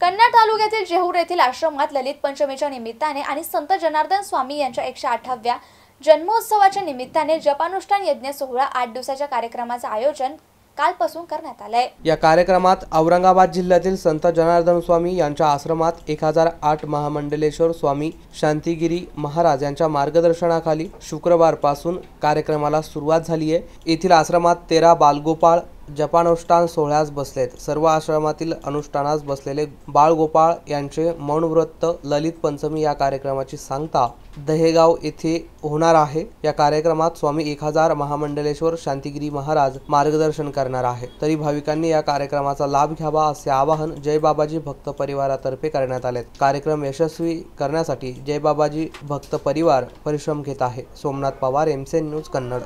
कन्नड तालुक्यातील जेहूर येथील आश्रमात ललित पंचमीच्या निमित्ताने आणि संत जनार्दन स्वामी यांच्या एकशे आठाव्या जन्मोत्सवाच्या निमित्ताने जपानुष्ठान यज्ञ सोहळा आठ दिवसाच्या कार्यक्रमाचं आयोजन कालपासून करण्यात आलंय या कार्यक्रमात औरंगाबाद जिल्ह्यातील संत जनार्दन स्वामी यांच्या आश्रमात एक हजार आठ महामंडलेश्वर स्वामी शांतीगिरी महाराज यांच्या मार्गदर्शनाखाली शुक्रवारपासून कार्यक्रमाला सुरुवात झाली आहे येथील आश्रमात तेरा बालगोपाळ जपानुष्ठान सोहळ्यास बसलेत सर्व आश्रमातील अनुष्ठानास बसलेले बाळगोपाळ यांचे मौनव्रत ललित पंचमी या कार्यक्रमाची सांगता दहेगाव येथे होणार आहे या कार्यक्रमात स्वामी एक हजार महामंडलेश्वर शांतीगिरी महाराज मार्गदर्शन करणार आहे तरी भाविकांनी या कार्यक्रमाचा लाभ घ्यावा असे आवाहन जयबाबाजी भक्त परिवारातर्फे करण्यात आले कार्यक्रम यशस्वी करण्यासाठी जयबाबाजी भक्त परिवार परिश्रम घेत आहे सोमनाथ पवार एमसेन न्यूज कन्नड